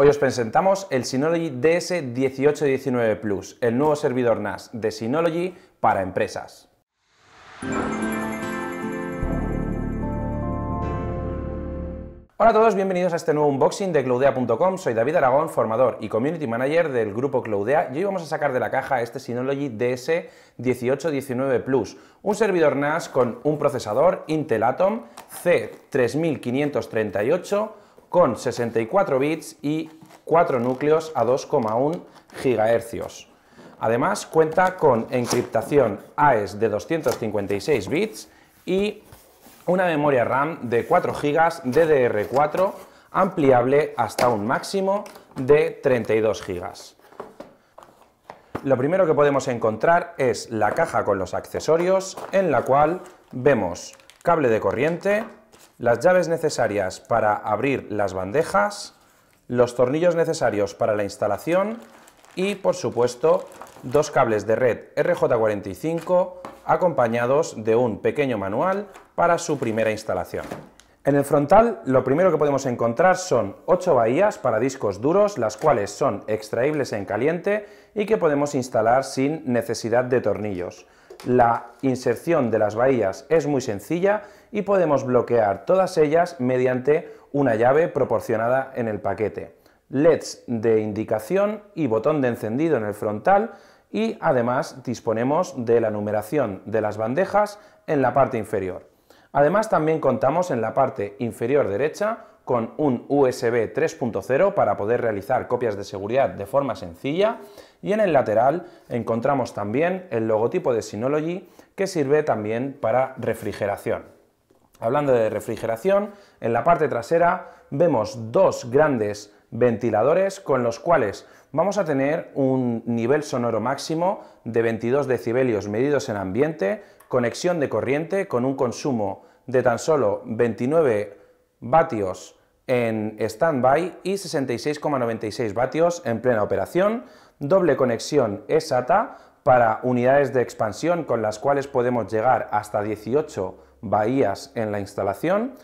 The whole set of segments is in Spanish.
Hoy os presentamos el Synology DS1819 Plus, el nuevo servidor NAS de Synology para empresas. Hola a todos, bienvenidos a este nuevo unboxing de cloudea.com. Soy David Aragón, formador y community manager del grupo Cloudea y hoy vamos a sacar de la caja este Synology DS1819 Plus, un servidor NAS con un procesador Intel Atom C3538 con 64 bits y 4 núcleos a 2,1 gigahercios. Además cuenta con encriptación AES de 256 bits y una memoria RAM de 4 GB DDR4 ampliable hasta un máximo de 32 GB. Lo primero que podemos encontrar es la caja con los accesorios en la cual vemos cable de corriente, las llaves necesarias para abrir las bandejas, los tornillos necesarios para la instalación y, por supuesto, dos cables de red RJ45 acompañados de un pequeño manual para su primera instalación. En el frontal lo primero que podemos encontrar son 8 bahías para discos duros, las cuales son extraíbles en caliente y que podemos instalar sin necesidad de tornillos la inserción de las bahías es muy sencilla y podemos bloquear todas ellas mediante una llave proporcionada en el paquete. LEDs de indicación y botón de encendido en el frontal y además disponemos de la numeración de las bandejas en la parte inferior. Además también contamos en la parte inferior derecha con un USB 3.0 para poder realizar copias de seguridad de forma sencilla y en el lateral encontramos también el logotipo de Synology que sirve también para refrigeración. Hablando de refrigeración, en la parte trasera vemos dos grandes ventiladores con los cuales vamos a tener un nivel sonoro máximo de 22 decibelios medidos en ambiente, conexión de corriente con un consumo de tan solo 29 vatios en standby y 66,96 vatios en plena operación, doble conexión SATA para unidades de expansión con las cuales podemos llegar hasta 18 bahías en la instalación,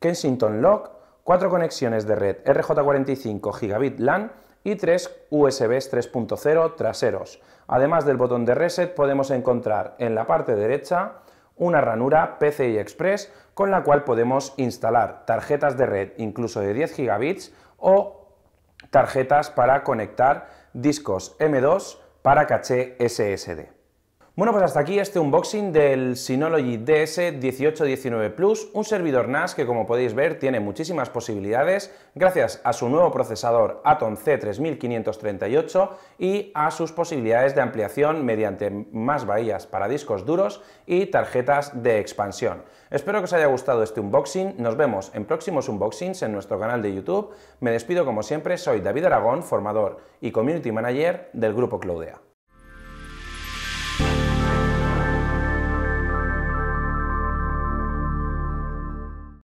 Kensington Lock, cuatro conexiones de red RJ45 Gigabit LAN y tres USBs 3.0 traseros. Además del botón de reset podemos encontrar en la parte derecha una ranura PCI Express con la cual podemos instalar tarjetas de red incluso de 10 gigabits o tarjetas para conectar discos M2 para caché SSD. Bueno, pues hasta aquí este unboxing del Synology DS1819 Plus, un servidor NAS que como podéis ver tiene muchísimas posibilidades gracias a su nuevo procesador Atom C3538 y a sus posibilidades de ampliación mediante más bahías para discos duros y tarjetas de expansión. Espero que os haya gustado este unboxing, nos vemos en próximos unboxings en nuestro canal de YouTube. Me despido como siempre, soy David Aragón, formador y Community Manager del Grupo Cloudea.